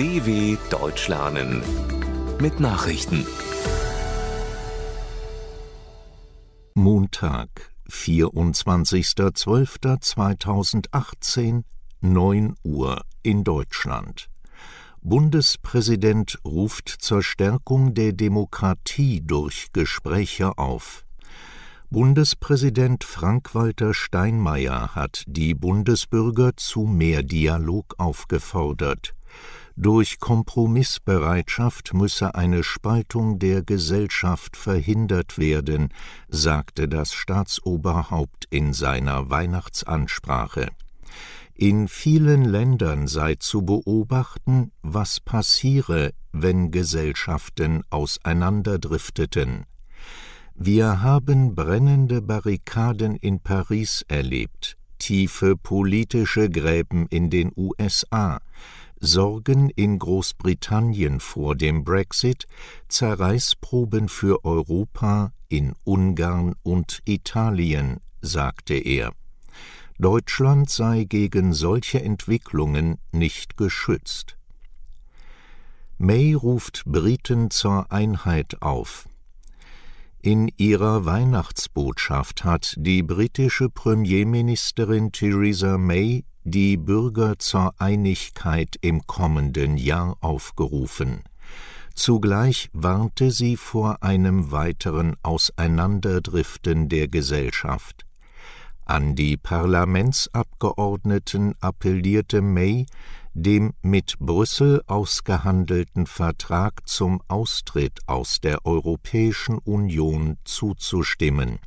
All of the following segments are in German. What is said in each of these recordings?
DW Deutsch lernen mit Nachrichten. Montag, 24.12.2018, 9 Uhr in Deutschland. Bundespräsident ruft zur Stärkung der Demokratie durch Gespräche auf. Bundespräsident Frank-Walter Steinmeier hat die Bundesbürger zu mehr Dialog aufgefordert. Durch Kompromissbereitschaft müsse eine Spaltung der Gesellschaft verhindert werden, sagte das Staatsoberhaupt in seiner Weihnachtsansprache. In vielen Ländern sei zu beobachten, was passiere, wenn Gesellschaften auseinanderdrifteten. Wir haben brennende Barrikaden in Paris erlebt, tiefe politische Gräben in den USA, Sorgen in Großbritannien vor dem Brexit, Zerreißproben für Europa in Ungarn und Italien, sagte er. Deutschland sei gegen solche Entwicklungen nicht geschützt. May ruft Briten zur Einheit auf. In ihrer Weihnachtsbotschaft hat die britische Premierministerin Theresa May die Bürger zur Einigkeit im kommenden Jahr aufgerufen. Zugleich warnte sie vor einem weiteren Auseinanderdriften der Gesellschaft an die Parlamentsabgeordneten appellierte May, dem mit Brüssel ausgehandelten Vertrag zum Austritt aus der Europäischen Union zuzustimmen.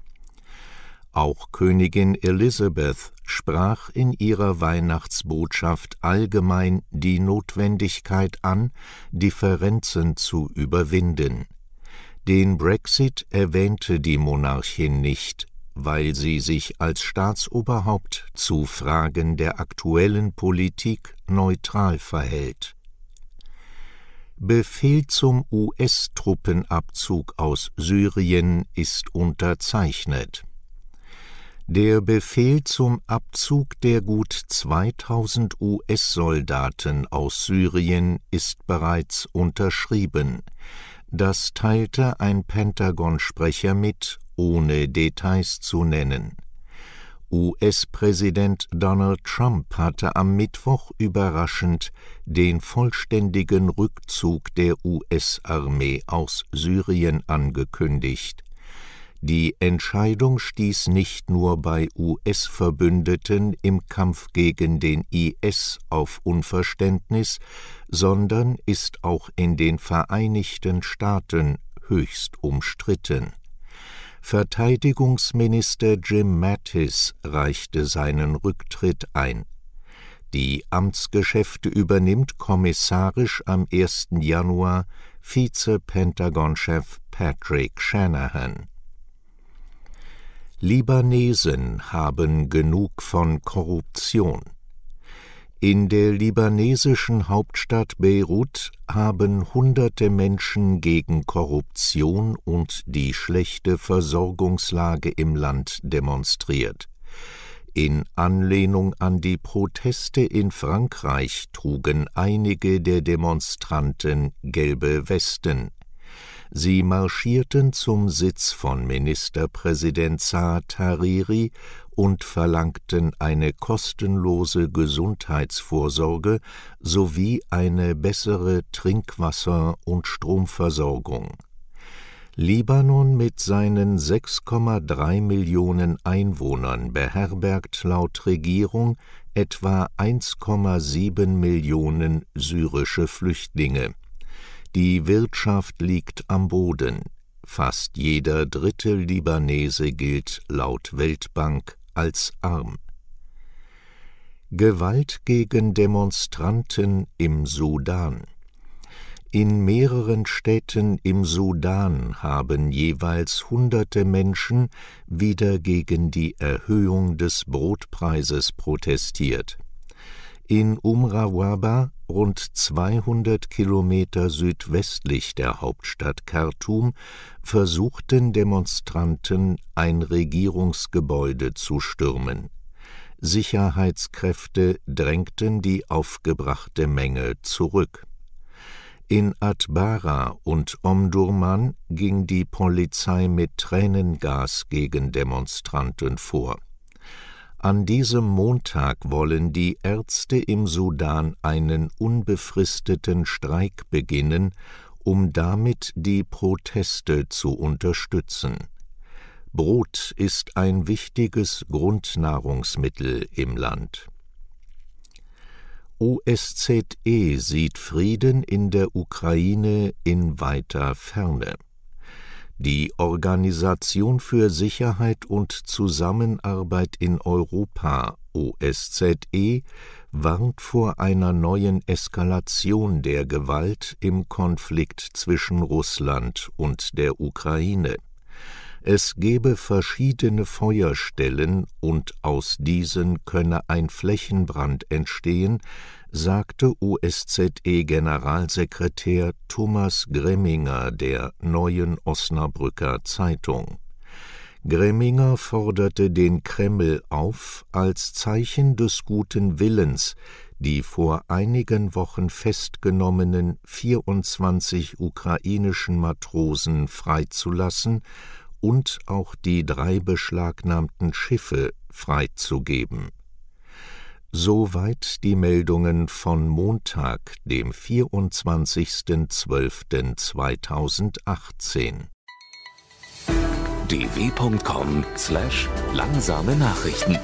Auch Königin Elisabeth sprach in ihrer Weihnachtsbotschaft allgemein die Notwendigkeit an, Differenzen zu überwinden. Den Brexit erwähnte die Monarchin nicht, weil sie sich als Staatsoberhaupt zu Fragen der aktuellen Politik neutral verhält. Befehl zum US-Truppenabzug aus Syrien ist unterzeichnet. Der Befehl zum Abzug der gut 2000 US-Soldaten aus Syrien ist bereits unterschrieben. Das teilte ein Pentagon-Sprecher mit, ohne Details zu nennen. US-Präsident Donald Trump hatte am Mittwoch überraschend den vollständigen Rückzug der US-Armee aus Syrien angekündigt. Die Entscheidung stieß nicht nur bei US-Verbündeten im Kampf gegen den IS auf Unverständnis, sondern ist auch in den Vereinigten Staaten höchst umstritten. Verteidigungsminister Jim Mattis reichte seinen Rücktritt ein. Die Amtsgeschäfte übernimmt kommissarisch am 1. Januar Vize-Pentagon-Chef Patrick Shanahan. Libanesen haben genug von Korruption. In der libanesischen Hauptstadt Beirut haben hunderte Menschen gegen Korruption und die schlechte Versorgungslage im Land demonstriert. In Anlehnung an die Proteste in Frankreich trugen einige der Demonstranten gelbe Westen. Sie marschierten zum Sitz von Ministerpräsident Saad Hariri und verlangten eine kostenlose Gesundheitsvorsorge sowie eine bessere Trinkwasser- und Stromversorgung. Libanon mit seinen 6,3 Millionen Einwohnern beherbergt laut Regierung etwa 1,7 Millionen syrische Flüchtlinge die Wirtschaft liegt am Boden. Fast jeder dritte Libanese gilt laut Weltbank als arm. Gewalt gegen Demonstranten im Sudan. In mehreren Städten im Sudan haben jeweils hunderte Menschen wieder gegen die Erhöhung des Brotpreises protestiert in Umrawaba, rund 200 Kilometer südwestlich der Hauptstadt Khartum, versuchten Demonstranten, ein Regierungsgebäude zu stürmen. Sicherheitskräfte drängten die aufgebrachte Menge zurück. In Atbara und Omdurman ging die Polizei mit Tränengas gegen Demonstranten vor an diesem Montag wollen die Ärzte im Sudan einen unbefristeten Streik beginnen, um damit die Proteste zu unterstützen. Brot ist ein wichtiges Grundnahrungsmittel im Land. OSZE sieht Frieden in der Ukraine in weiter Ferne. Die Organisation für Sicherheit und Zusammenarbeit in Europa OSZE warnt vor einer neuen Eskalation der Gewalt im Konflikt zwischen Russland und der Ukraine. Es gebe verschiedene Feuerstellen und aus diesen könne ein Flächenbrand entstehen, sagte usze generalsekretär Thomas Gremminger der Neuen Osnabrücker Zeitung. Gremminger forderte den Kreml auf, als Zeichen des guten Willens die vor einigen Wochen festgenommenen 24 ukrainischen Matrosen freizulassen und auch die drei beschlagnahmten Schiffe freizugeben Soweit die Meldungen von Montag, dem 24.12.2018. dw.com/langsame Nachrichten